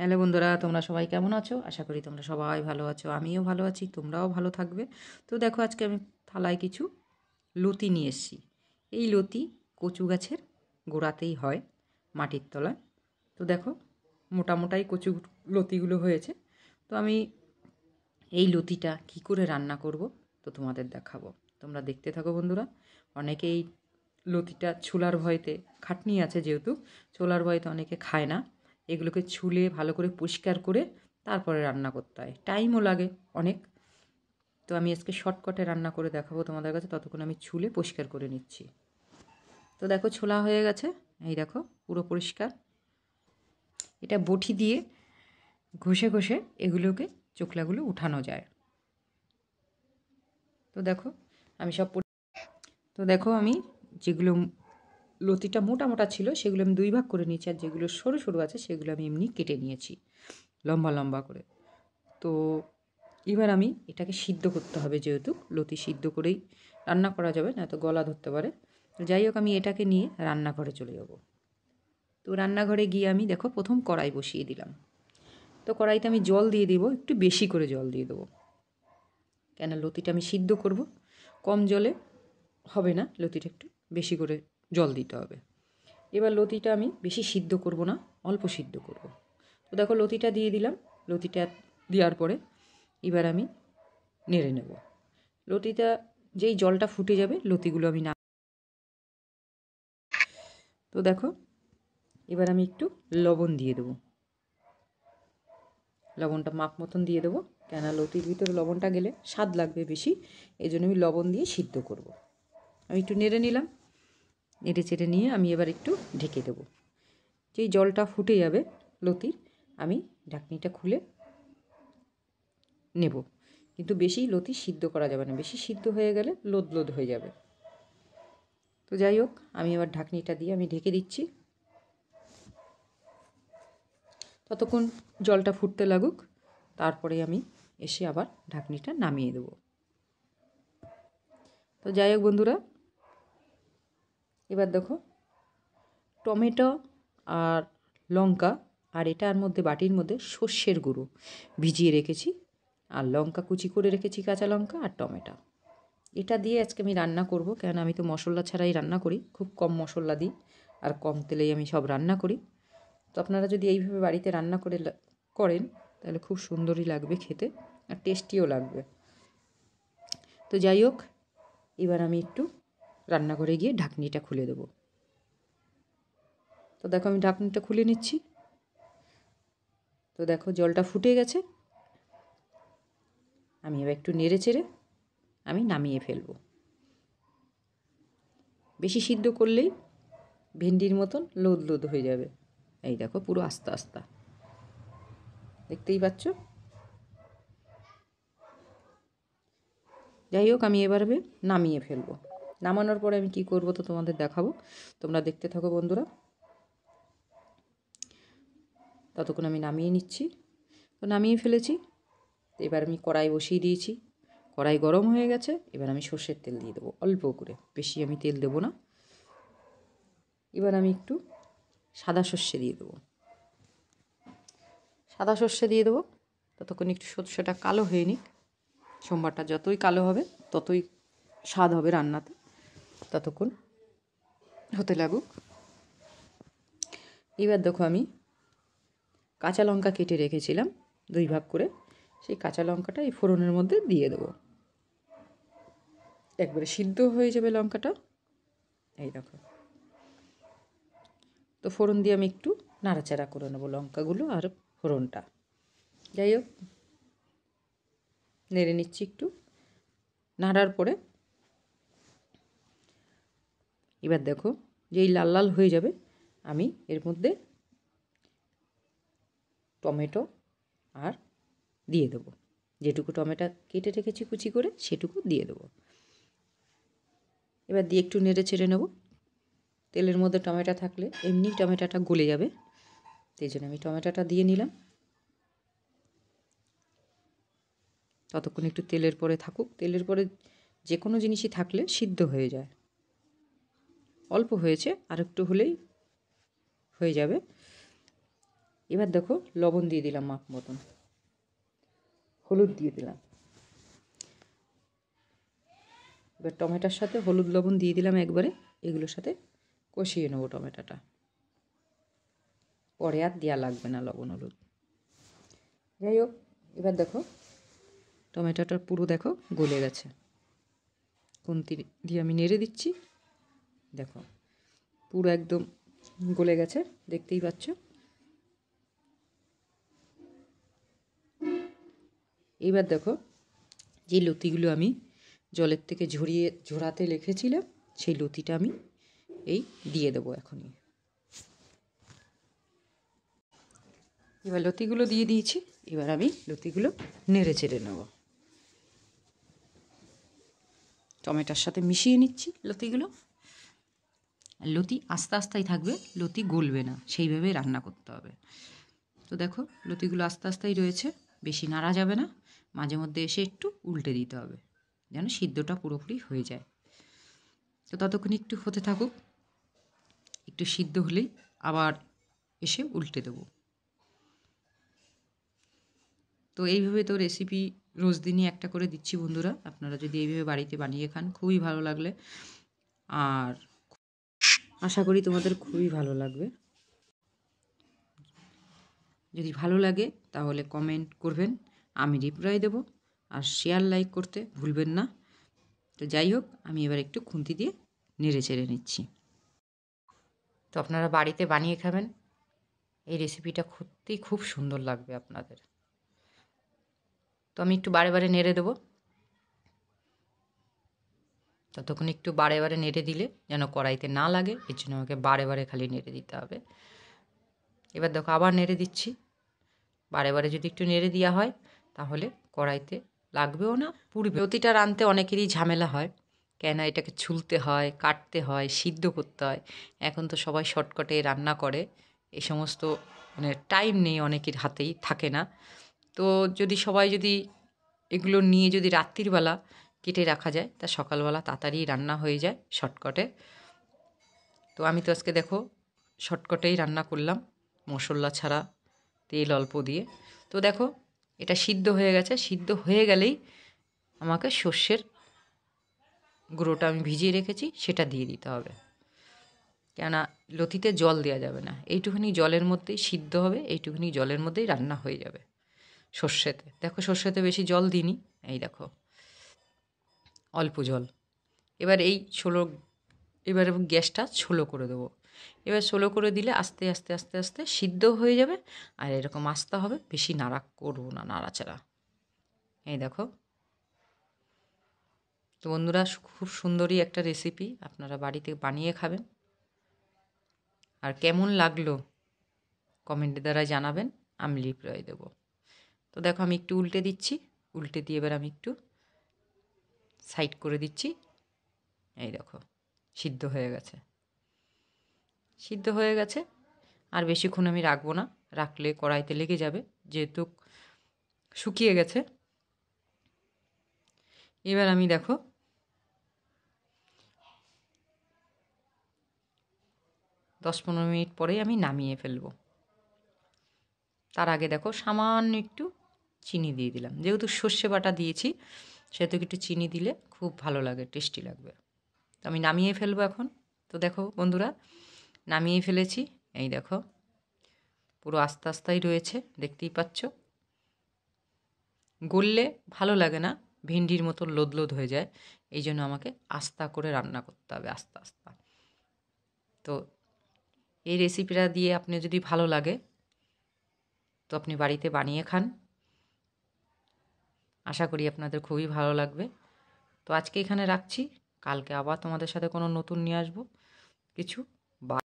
Hello বন্ধুরা তোমরা সবাই কেমন আছো আশা করি তোমরা সবাই ভালো আছো আমিও ভালো আছি তোমরাও ভালো থাকবে তো দেখো আজকে আমি থালায় কিছু লতি নিয়ে এসছি এই লতি কচু গাছের গোড়াতেই হয় মাটির তলায় তো দেখো মোটামোটাই কচু লতিগুলো হয়েছে তো আমি এই লতিটা কি করে রান্না করব তো তোমাদের দেখাবো তোমরা দেখতে থাকো বন্ধুরা অনেকেই লতিটা ছোলার ভয়তে খাটনি আছে যেহেতু ছোলার ভয়তে অনেকে খায় না এগুলোকে ছুলে ভালো করে পরিষ্কার করে তারপরে রান্না করতে হয় টাইমও লাগে অনেক তো আমি আজকে শর্টকাটে রান্না করে দেখাবো তোমাদের কাছে ততক্ষণ আমি ছুলে পরিষ্কার করে নিচ্ছি তো দেখো ছোলা হয়ে গেছে এই দেখো পুরো পরিষ্কার এটা বটি দিয়ে ঘষে ঘষে এগুলোকে চোখলাগুলো উঠানো যায় তো দেখো আমি সব তো দেখো আমি যেগুলো লতিটা মোটা মোটা ছিল সেগুলো আমি দুই ভাগ করে নিয়েছি আর যেগুলো সরু সরু আছে সেগুলো আমি এমনি কেটে নিয়েছি লম্বা লম্বা করে তো এবার আমি এটাকে সিদ্ধ করতে হবে যেহেতু লতি সিদ্ধ করেই রান্না করা যাবে না তো গলা ধরতে পারে যাই হোক আমি এটাকে নিয়ে রান্নাঘরে চলে যাব তো রান্নাঘরে গিয়ে আমি দেখো প্রথম কড়াই বসিয়ে দিলাম তো কড়াইতে আমি জল দিয়ে দেবো একটু বেশি করে জল দিয়ে দেবো কেন লতিটা আমি সিদ্ধ করব কম জলে হবে না লতিটা একটু বেশি করে জল দিতে হবে এবার লতিটা আমি বেশি সিদ্ধ করব না অল্প সিদ্ধ করব তো দেখো লতিটা দিয়ে দিলাম লতিটা দেওয়ার পরে এবার আমি নেড়ে নেব লতিটা যেই জলটা ফুটে যাবে লতিগুলো আমি না তো দেখো এবার আমি একটু লবণ দিয়ে দেবো লবণটা মাপ মতন দিয়ে দেবো কেন লতির ভিতরে লবণটা গেলে স্বাদ লাগবে বেশি এই জন্য আমি লবণ দিয়ে সিদ্ধ করব। আমি একটু নেড়ে নিলাম নেড়ে চেড়ে নিয়ে আমি এবার একটু ঢেকে দেবো যেই জলটা ফুটে যাবে লতির আমি ঢাকনিটা খুলে নেব কিন্তু বেশি লতি সিদ্ধ করা যাবে না বেশি সিদ্ধ হয়ে গেলে লোদ লোদ হয়ে যাবে তো যাই হোক আমি এবার ঢাকনিটা দিয়ে আমি ঢেকে দিচ্ছি ততক্ষণ জলটা ফুটতে লাগুক তারপরে আমি এসে আবার ঢাকনিটা নামিয়ে দেব তো যাই হোক বন্ধুরা এবার দেখো টমেটো আর লঙ্কা আর এটার মধ্যে বাটির মধ্যে সর্ষের গুঁড়ো ভিজিয়ে রেখেছি আর লঙ্কা কুচি করে রেখেছি কাঁচা লঙ্কা আর টমেটো এটা দিয়ে আজকে আমি রান্না করব কেন আমি তো মশলা ছাড়াই রান্না করি খুব কম মশলা দিই আর কম তেলেই আমি সব রান্না করি তো আপনারা যদি এইভাবে বাড়িতে রান্না করে করেন তাহলে খুব সুন্দরই লাগবে খেতে আর টেস্টিও লাগবে তো যাই হোক এবার আমি একটু রান্নাঘরে গিয়ে ঢাকনিটা খুলে দেবো তো দেখো আমি ঢাকনিটা খুলে নিচ্ছি তো দেখো জলটা ফুটে গেছে আমি এবার একটু নেড়ে চেড়ে আমি নামিয়ে ফেলবো বেশি সিদ্ধ করলেই ভেন্ডির মতন লোদ লোদ হয়ে যাবে এই দেখো পুরো আস্তে আস্তে দেখতেই পাচ্ছ যাই হোক আমি এবারে নামিয়ে ফেলবো নামানোর পরে আমি কি করব তো তোমাদের দেখাবো তোমরা দেখতে থাকো বন্ধুরা ততক্ষণ আমি নামিয়ে নিচ্ছি তো নামিয়ে ফেলেছি এবার আমি কড়াই বসিয়ে দিয়েছি কড়াই গরম হয়ে গেছে এবার আমি সর্ষের তেল দিয়ে দেবো অল্প করে বেশি আমি তেল দেবো না এবার আমি একটু সাদা সর্ষে দিয়ে দেবো সাদা সর্ষে দিয়ে দেবো ততক্ষণ একটু সর্ষেটা কালো হয়ে নিক সোমবারটা যতই কালো হবে ততই স্বাদ হবে রান্নাতে ততক্ষণ হতে লাগুক এবার দেখো আমি কাঁচা লঙ্কা কেটে রেখেছিলাম দুই ভাগ করে সেই কাঁচা লঙ্কাটা এই ফোড়নের মধ্যে দিয়ে দেবো একবারে সিদ্ধ হয়ে যাবে লঙ্কাটা এই দেখো তো ফোড়ন দিয়ে আমি একটু নাড়াচাড়া করে নেবো লঙ্কাগুলো আর ফোড়নটা যাই হোক নেড়ে নিচ্ছি একটু নাড়ার পরে এবার দেখো যে এই লাল লাল হয়ে যাবে আমি এর মধ্যে টমেটো আর দিয়ে দেবো যেটুকু টমেটো কেটে রেখেছি কুচি করে সেটুকু দিয়ে দেবো এবার দিয়ে একটু নেড়ে ছেড়ে নেব তেলের মধ্যে টমেটো থাকলে এমনি টমেটোটা গলে যাবে সেই জন্য আমি টমেটোটা দিয়ে নিলাম ততক্ষণ একটু তেলের পরে থাকুক তেলের পরে যে কোনো জিনিসই থাকলে সিদ্ধ হয়ে যায় অল্প হয়েছে আর একটু হলেই হয়ে যাবে এবার দেখো লবণ দিয়ে দিলাম মাপ মতন হলুদ দিয়ে দিলাম এবার টমেটোর সাথে হলুদ লবণ দিয়ে দিলাম একবারে এগুলোর সাথে কষিয়ে নেবো টমেটোটা পরে আর দেওয়া লাগবে না লবণ হলুদ যাই হোক এবার দেখো টমেটোটা পুরো দেখো গলে গেছে কোন দিয়ে আমি নেড়ে দিচ্ছি দেখো পুরো একদম গলে গেছে দেখতেই পাচ্ছ এবার দেখো যে লতিগুলো আমি জলের থেকে ঝরিয়ে ঝোড়াতে লিখেছিলাম সেই লতিটা আমি এই দিয়ে দেবো এখনই এবার লতিগুলো দিয়ে দিয়েছি এবার আমি লতিগুলো নেড়ে চেড়ে নেব টমেটোর সাথে মিশিয়ে নিচ্ছি লতিগুলো লতি আস্তে আস্তেই থাকবে লতি গলবে না সেইভাবে রান্না করতে হবে তো দেখো লতিগুলো আস্তে আস্তেই রয়েছে বেশি নাড়া যাবে না মাঝে মধ্যে এসে একটু উল্টে দিতে হবে যেন সিদ্ধটা পুরোপুরি হয়ে যায় তো ততক্ষণ একটু হতে থাকুক একটু সিদ্ধ হলেই আবার এসে উল্টে দেবো তো এইভাবে তো রেসিপি রোজ দিনই একটা করে দিচ্ছি বন্ধুরা আপনারা যদি এইভাবে বাড়িতে বানিয়ে খান খুবই ভালো লাগলে আর আশা করি তোমাদের খুবই ভালো লাগবে যদি ভালো লাগে তাহলে কমেন্ট করবেন আমি রিপ্লাই দেব আর শেয়ার লাইক করতে ভুলবেন না তো যাই হোক আমি এবার একটু খুন্তি দিয়ে নেড়ে চেড়ে নিচ্ছি তো আপনারা বাড়িতে বানিয়ে খাবেন এই রেসিপিটা সত্যিই খুব সুন্দর লাগবে আপনাদের তো আমি একটু বারে বারে নেড়ে দেবো ততক্ষণ একটু বারে বারে নেড়ে দিলে যেন কড়াইতে না লাগে এর জন্য আমাকে বারে বারে খালি নেড়ে দিতে হবে এবার দেখো আবার নেড়ে দিচ্ছি বারে বারে যদি একটু নেড়ে দেওয়া হয় তাহলে কড়াইতে লাগবেও না পুড়বে প্রতিটা রানতে অনেকেরই ঝামেলা হয় কেন এটাকে ছুলতে হয় কাটতে হয় সিদ্ধ করতে হয় এখন তো সবাই শর্টকাটে রান্না করে এ সমস্ত মানে টাইম নেই অনেকের হাতেই থাকে না তো যদি সবাই যদি এগুলো নিয়ে যদি রাত্রিবেলা কেটে রাখা যায় তা সকালবেলা তাড়াতাড়ি রান্না হয়ে যায় শর্টকটে তো আমি তো আজকে দেখো শর্টকটেই রান্না করলাম মশলা ছাড়া তেল অল্প দিয়ে তো দেখো এটা সিদ্ধ হয়ে গেছে সিদ্ধ হয়ে গেলেই আমাকে সর্ষের গুঁড়োটা আমি ভিজিয়ে রেখেছি সেটা দিয়ে দিতে হবে কেননা লতিতে জল দেওয়া যাবে না এইটুখানি জলের মধ্যেই সিদ্ধ হবে এইটুখানি জলের মধ্যেই রান্না হয়ে যাবে সর্ষেতে দেখো সর্ষেতে বেশি জল দিইনি এই দেখো অল্প জল এবার এই ষোলো এবার গ্যাসটা ছোলো করে দেবো এবার ছোলো করে দিলে আস্তে আস্তে আস্তে আস্তে সিদ্ধ হয়ে যাবে আর এরকম আস্তে হবে বেশি নাড়া করবো না নাড়াচাড়া এই দেখো তো বন্ধুরা খুব সুন্দরই একটা রেসিপি আপনারা বাড়িতে বানিয়ে খাবেন আর কেমন লাগলো কমেন্টের দ্বারা জানাবেন আমি রিপ্লাই দেবো তো দেখো আমি একটু উল্টে দিচ্ছি উল্টে দিয়ে এবার আমি একটু সাইড করে দিচ্ছি এই দেখো সিদ্ধ হয়ে গেছে সিদ্ধ হয়ে গেছে আর বেশিক্ষণ আমি রাখবো না রাখলে কড়াইতে লেগে যাবে যেহেতু শুকিয়ে গেছে এবার আমি দেখো দশ পনেরো মিনিট পরে আমি নামিয়ে ফেলব তার আগে দেখো সামান্য একটু চিনি দিয়ে দিলাম যেহেতু সর্ষে বাটা দিয়েছি সেহেতু একটু চিনি দিলে খুব ভালো লাগে টেস্টি লাগবে তো আমি নামিয়ে ফেলবো এখন তো দেখো বন্ধুরা নামিয়ে ফেলেছি এই দেখো পুরো আস্তে আস্তেই রয়েছে দেখতেই পাচ্ছ গললে ভালো লাগে না ভেন্ডির মতো লোদ লোদ হয়ে যায় এই জন্য আমাকে আস্তা করে রান্না করতে হবে আস্তে আস্তে তো এই রেসিপিটা দিয়ে আপনি যদি ভালো লাগে তো আপনি বাড়িতে বানিয়ে খান আশা করি আপনাদের খুবই ভালো লাগবে তো আজকে এখানে রাখছি কালকে আবার তোমাদের সাথে কোনো নতুন নিয়ে আসবো কিছু বা